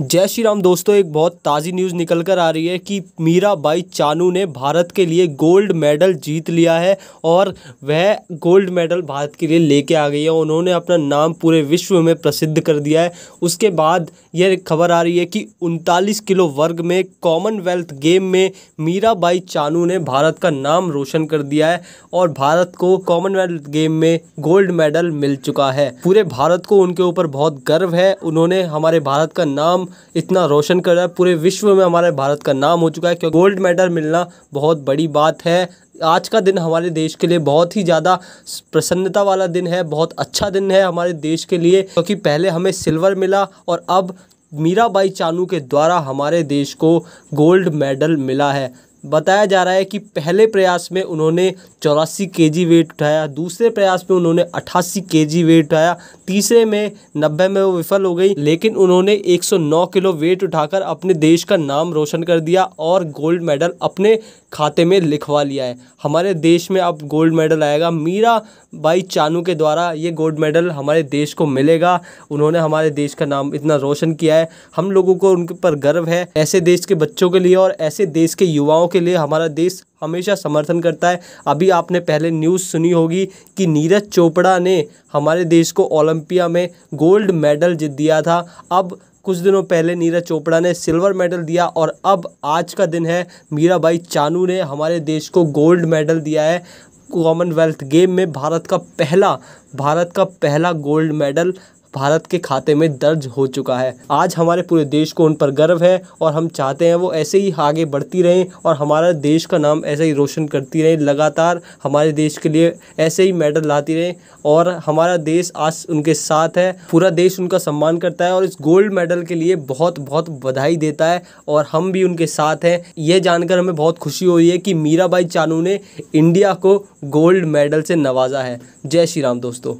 जय श्री राम दोस्तों एक बहुत ताज़ी न्यूज़ निकल कर आ रही है कि मीराबाई चानू ने भारत के लिए गोल्ड मेडल जीत लिया है और वह गोल्ड मेडल भारत के लिए लेके आ गई है उन्होंने अपना नाम पूरे विश्व में प्रसिद्ध कर दिया है उसके बाद यह खबर आ रही है कि उनतालीस किलो वर्ग में कॉमनवेल्थ गेम में मीराबाई चानू ने भारत का नाम रोशन कर दिया है और भारत को कॉमनवेल्थ गेम में गोल्ड मेडल मिल चुका है पूरे भारत को उनके ऊपर बहुत गर्व है उन्होंने हमारे भारत का नाम नाम इतना रोशन कर रहा है पूरे विश्व में हमारे भारत का नाम हो चुका है क्योंकि गोल्ड मेडल मिलना बहुत बड़ी बात है आज का दिन हमारे देश के लिए बहुत ही ज़्यादा प्रसन्नता वाला दिन है बहुत अच्छा दिन है हमारे देश के लिए क्योंकि पहले हमें सिल्वर मिला और अब मीराबाई चानू के द्वारा हमारे देश को गोल्ड मेडल मिला है बताया जा रहा है कि पहले प्रयास में उन्होंने चौरासी के जी वेट उठाया दूसरे प्रयास में उन्होंने अट्ठासी के जी वेट उठाया तीसरे में नब्बे में वो विफल हो गई लेकिन उन्होंने 109 किलो वेट उठाकर अपने देश का नाम रोशन कर दिया और गोल्ड मेडल अपने खाते में लिखवा लिया है हमारे देश में अब गोल्ड मेडल आएगा मीरा भाई चानू के द्वारा ये गोल्ड मेडल हमारे देश को मिलेगा उन्होंने हमारे देश का नाम इतना रोशन किया है हम लोगों को उनके पर गर्व है ऐसे देश के बच्चों के लिए और ऐसे देश के युवाओं के लिए हमारा देश हमेशा समर्थन करता है अभी आपने पहले न्यूज़ सुनी होगी कि नीरज चोपड़ा ने हमारे देश को ओलंपिया में गोल्ड मेडल जीत दिया था अब कुछ दिनों पहले नीरज चोपड़ा ने सिल्वर मेडल दिया और अब आज का दिन है मीराबाई चानू ने हमारे देश को गोल्ड मेडल दिया है कॉमनवेल्थ गेम में भारत का पहला भारत का पहला गोल्ड मेडल भारत के खाते में दर्ज हो चुका है आज हमारे पूरे देश को उन पर गर्व है और हम चाहते हैं वो ऐसे ही आगे बढ़ती रहें और हमारा देश का नाम ऐसे ही रोशन करती रहें लगातार हमारे देश के लिए ऐसे ही मेडल लाती रहें और हमारा देश आज उनके साथ है पूरा देश उनका सम्मान करता है और इस गोल्ड मेडल के लिए बहुत बहुत बधाई देता है और हम भी उनके साथ हैं यह जानकर हमें बहुत खुशी हुई है कि मीराबाई चानू ने इंडिया को गोल्ड मेडल से नवाजा है जय श्री राम दोस्तों